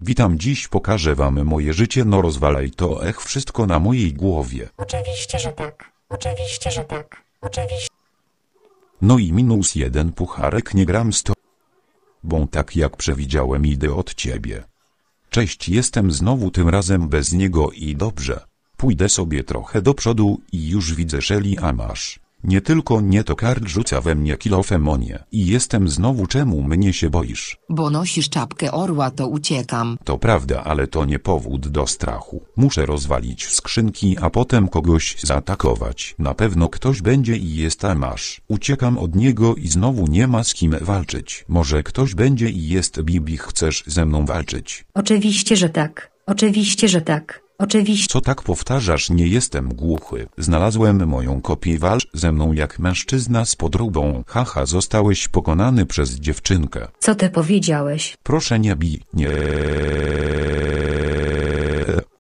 Witam dziś pokażę wam moje życie no rozwalaj to ech wszystko na mojej głowie. Oczywiście, że tak. Oczywiście, że tak. Oczywiście. No i minus jeden pucharek nie gram sto. Bo tak jak przewidziałem idę od ciebie. Cześć jestem znowu tym razem bez niego i dobrze. Pójdę sobie trochę do przodu i już widzę li a masz. Nie tylko nie to Karl rzuca we mnie kilofemonię. I jestem znowu czemu mnie się boisz? Bo nosisz czapkę orła to uciekam. To prawda, ale to nie powód do strachu. Muszę rozwalić skrzynki, a potem kogoś zaatakować. Na pewno ktoś będzie i jest a masz. Uciekam od niego i znowu nie ma z kim walczyć. Może ktoś będzie i jest Bibi chcesz ze mną walczyć? Oczywiście, że tak. Oczywiście, że tak. Oczywiście. Co tak powtarzasz? Nie jestem głuchy. Znalazłem moją kopię walcz ze mną jak mężczyzna z podróbą. Haha, zostałeś pokonany przez dziewczynkę. Co ty powiedziałeś? Proszę nie bij. Nie.